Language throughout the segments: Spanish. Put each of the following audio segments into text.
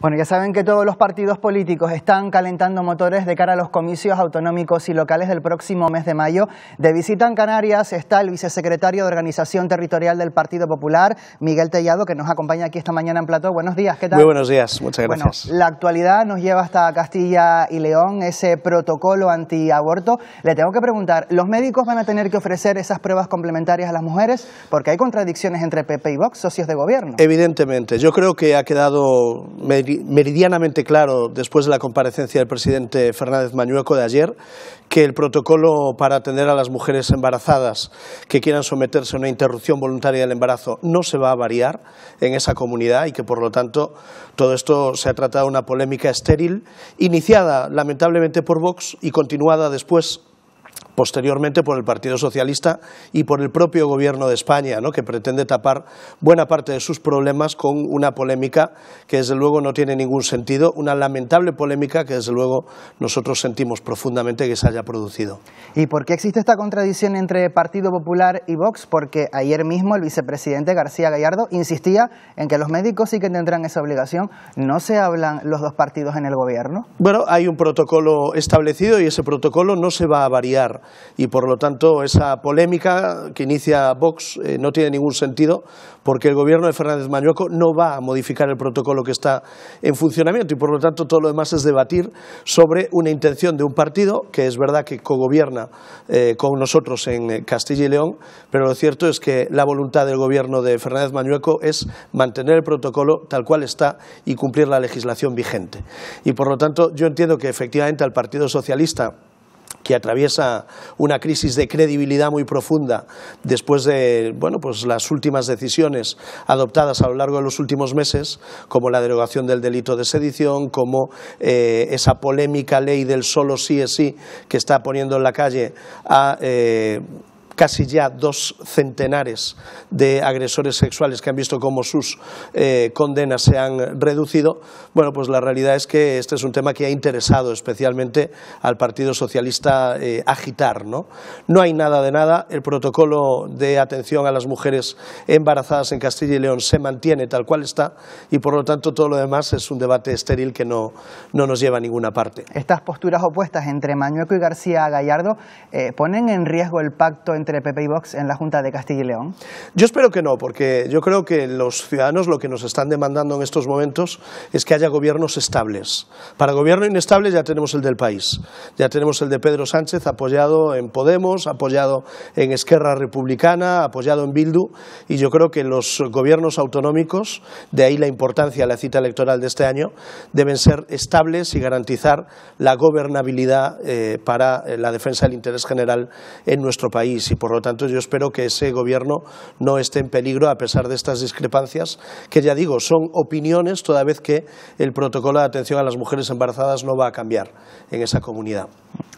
Bueno, ya saben que todos los partidos políticos están calentando motores de cara a los comicios autonómicos y locales del próximo mes de mayo. De visita en Canarias está el vicesecretario de Organización Territorial del Partido Popular, Miguel Tellado, que nos acompaña aquí esta mañana en Plató. Buenos días, ¿qué tal? Muy buenos días, muchas gracias. la actualidad nos lleva hasta Castilla y León, ese protocolo antiaborto. Le tengo que preguntar, ¿los médicos van a tener que ofrecer esas pruebas complementarias a las mujeres? Porque hay contradicciones entre PP y Vox, socios de gobierno. Evidentemente, yo creo que ha quedado medio meridianamente claro, después de la comparecencia del presidente Fernández Mañueco de ayer, que el protocolo para atender a las mujeres embarazadas que quieran someterse a una interrupción voluntaria del embarazo no se va a variar en esa comunidad y que, por lo tanto, todo esto se ha tratado de una polémica estéril, iniciada lamentablemente por Vox y continuada después posteriormente por el Partido Socialista y por el propio Gobierno de España, ¿no? que pretende tapar buena parte de sus problemas con una polémica que desde luego no tiene ningún sentido, una lamentable polémica que desde luego nosotros sentimos profundamente que se haya producido. ¿Y por qué existe esta contradicción entre Partido Popular y Vox? Porque ayer mismo el vicepresidente García Gallardo insistía en que los médicos sí que tendrán esa obligación. ¿No se hablan los dos partidos en el gobierno? Bueno, hay un protocolo establecido y ese protocolo no se va a variar y por lo tanto esa polémica que inicia Vox eh, no tiene ningún sentido porque el gobierno de Fernández Mañueco no va a modificar el protocolo que está en funcionamiento y por lo tanto todo lo demás es debatir sobre una intención de un partido que es verdad que cogobierna eh, con nosotros en eh, Castilla y León, pero lo cierto es que la voluntad del gobierno de Fernández Mañueco es mantener el protocolo tal cual está y cumplir la legislación vigente. Y por lo tanto yo entiendo que efectivamente al Partido Socialista que atraviesa una crisis de credibilidad muy profunda después de bueno, pues las últimas decisiones adoptadas a lo largo de los últimos meses, como la derogación del delito de sedición, como eh, esa polémica ley del solo sí es sí que está poniendo en la calle a eh, casi ya dos centenares de agresores sexuales que han visto cómo sus eh, condenas se han reducido, bueno, pues la realidad es que este es un tema que ha interesado especialmente al Partido Socialista eh, agitar. ¿no? no hay nada de nada, el protocolo de atención a las mujeres embarazadas en Castilla y León se mantiene tal cual está y por lo tanto todo lo demás es un debate estéril que no, no nos lleva a ninguna parte. Estas posturas opuestas entre Mañueco y García Gallardo eh, ponen en riesgo el pacto entre en la Junta de Castilla y León? Yo espero que no, porque yo creo que los ciudadanos lo que nos están demandando en estos momentos es que haya gobiernos estables. Para gobierno inestable ya tenemos el del país, ya tenemos el de Pedro Sánchez apoyado en Podemos, apoyado en Esquerra Republicana, apoyado en Bildu, y yo creo que los gobiernos autonómicos, de ahí la importancia de la cita electoral de este año, deben ser estables y garantizar la gobernabilidad eh, para eh, la defensa del interés general en nuestro país. Y por lo tanto yo espero que ese gobierno no esté en peligro a pesar de estas discrepancias que ya digo son opiniones toda vez que el protocolo de atención a las mujeres embarazadas no va a cambiar en esa comunidad.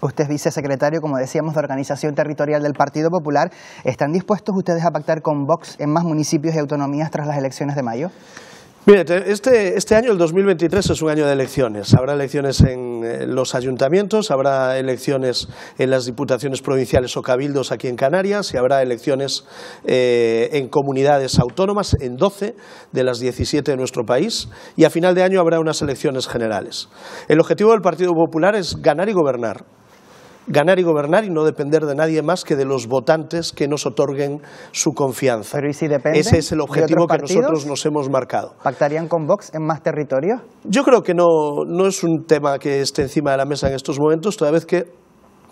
Usted es vicesecretario, como decíamos, de Organización Territorial del Partido Popular. ¿Están dispuestos ustedes a pactar con Vox en más municipios y autonomías tras las elecciones de mayo? Mire, este, este, año, el 2023, es un año de elecciones. Habrá elecciones en eh, los ayuntamientos, habrá elecciones en las diputaciones provinciales o cabildos aquí en Canarias y habrá elecciones eh, en comunidades autónomas, en 12 de las 17 de nuestro país, y a final de año habrá unas elecciones generales. El objetivo del Partido Popular es ganar y gobernar ganar y gobernar y no depender de nadie más que de los votantes que nos otorguen su confianza. Pero ¿y si depende Ese es el objetivo que nosotros nos hemos marcado. ¿Pactarían con Vox en más territorio? Yo creo que no, no es un tema que esté encima de la mesa en estos momentos, toda vez que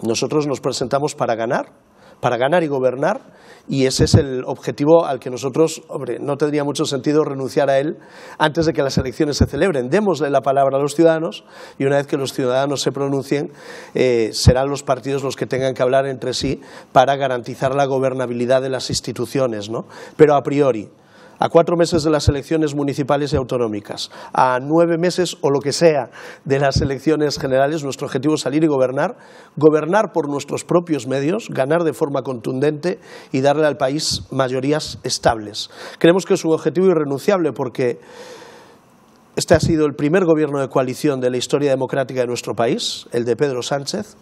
nosotros nos presentamos para ganar, para ganar y gobernar, y ese es el objetivo al que nosotros, no tendría mucho sentido renunciar a él antes de que las elecciones se celebren. Démosle la palabra a los ciudadanos y una vez que los ciudadanos se pronuncien, eh, serán los partidos los que tengan que hablar entre sí para garantizar la gobernabilidad de las instituciones, ¿no? Pero a priori, a cuatro meses de las elecciones municipales y autonómicas, a nueve meses o lo que sea de las elecciones generales, nuestro objetivo es salir y gobernar, gobernar por nuestros propios medios, ganar de forma contundente y darle al país mayorías estables. Creemos que es un objetivo irrenunciable porque... Este ha sido el primer gobierno de coalición de la historia democrática de nuestro país, el de Pedro Sánchez,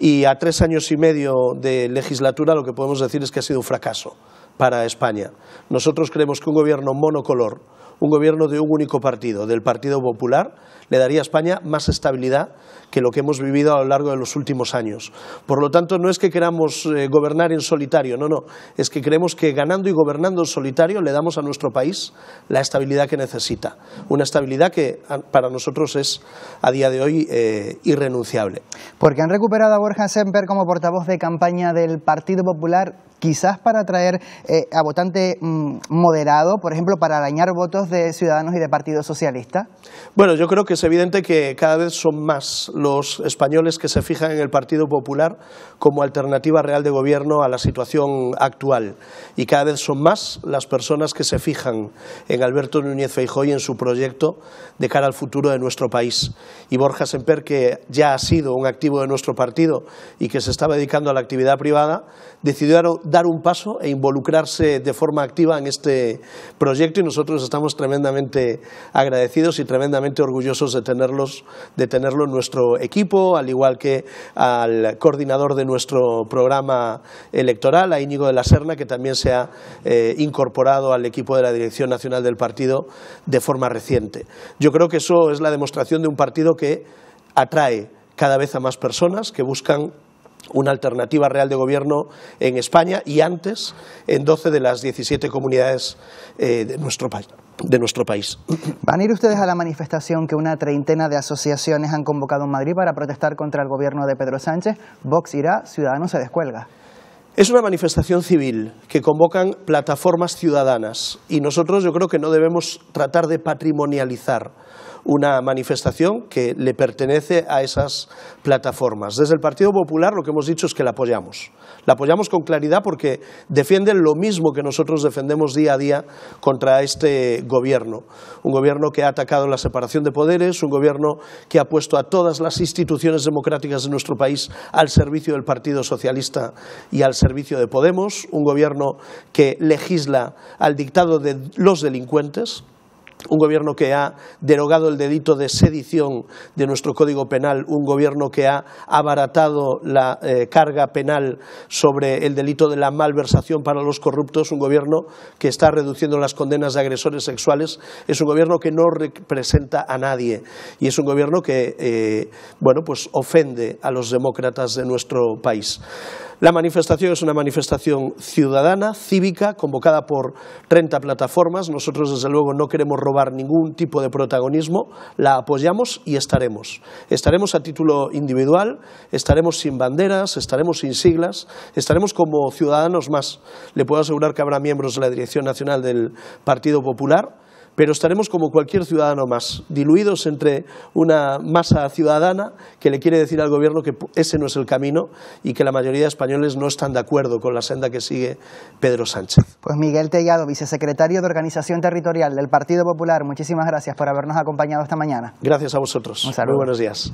y a tres años y medio de legislatura lo que podemos decir es que ha sido un fracaso para España. Nosotros creemos que un gobierno monocolor, un gobierno de un único partido, del Partido Popular, le daría a España más estabilidad que lo que hemos vivido a lo largo de los últimos años. Por lo tanto, no es que queramos eh, gobernar en solitario, no, no, es que creemos que ganando y gobernando en solitario le damos a nuestro país la estabilidad que necesita, una estabilidad que ah, para nosotros es a día de hoy eh, irrenunciable. Porque han recuperado a Borja Semper como portavoz de campaña del Partido Popular, quizás para traer eh, a votante mm, moderado, por ejemplo, para dañar votos de Ciudadanos y de Partido Socialista? Bueno, yo creo que es evidente que cada vez son más los españoles que se fijan en el Partido Popular como alternativa real de gobierno a la situación actual y cada vez son más las personas que se fijan en Alberto Núñez Feijóo y en su proyecto de cara al futuro de nuestro país. Y Borja Semper, que ya ha sido un activo de nuestro partido y que se estaba dedicando a la actividad privada, decidió dar un paso e involucrar de forma activa en este proyecto y nosotros estamos tremendamente agradecidos y tremendamente orgullosos de, tenerlos, de tenerlo en nuestro equipo, al igual que al coordinador de nuestro programa electoral, a Íñigo de la Serna, que también se ha eh, incorporado al equipo de la Dirección Nacional del Partido de forma reciente. Yo creo que eso es la demostración de un partido que atrae cada vez a más personas que buscan una alternativa real de gobierno en España y antes en 12 de las 17 comunidades eh, de, nuestro de nuestro país. ¿Van a ir ustedes a la manifestación que una treintena de asociaciones han convocado en Madrid para protestar contra el gobierno de Pedro Sánchez? Vox irá, Ciudadanos se descuelga. Es una manifestación civil que convocan plataformas ciudadanas y nosotros yo creo que no debemos tratar de patrimonializar una manifestación que le pertenece a esas plataformas. Desde el Partido Popular lo que hemos dicho es que la apoyamos. La apoyamos con claridad porque defienden lo mismo que nosotros defendemos día a día contra este gobierno. Un gobierno que ha atacado la separación de poderes, un gobierno que ha puesto a todas las instituciones democráticas de nuestro país al servicio del Partido Socialista y al servicio de Podemos, un gobierno que legisla al dictado de los delincuentes, un gobierno que ha derogado el delito de sedición de nuestro Código Penal, un gobierno que ha abaratado la eh, carga penal sobre el delito de la malversación para los corruptos, un gobierno que está reduciendo las condenas de agresores sexuales, es un gobierno que no representa a nadie y es un gobierno que eh, bueno, pues ofende a los demócratas de nuestro país. La manifestación es una manifestación ciudadana, cívica, convocada por 30 plataformas. Nosotros, desde luego, no queremos robar ningún tipo de protagonismo. La apoyamos y estaremos. Estaremos a título individual, estaremos sin banderas, estaremos sin siglas, estaremos como ciudadanos más. Le puedo asegurar que habrá miembros de la Dirección Nacional del Partido Popular pero estaremos como cualquier ciudadano más, diluidos entre una masa ciudadana que le quiere decir al gobierno que ese no es el camino y que la mayoría de españoles no están de acuerdo con la senda que sigue Pedro Sánchez. Pues Miguel Tellado, vicesecretario de Organización Territorial del Partido Popular, muchísimas gracias por habernos acompañado esta mañana. Gracias a vosotros. Muy buenos días.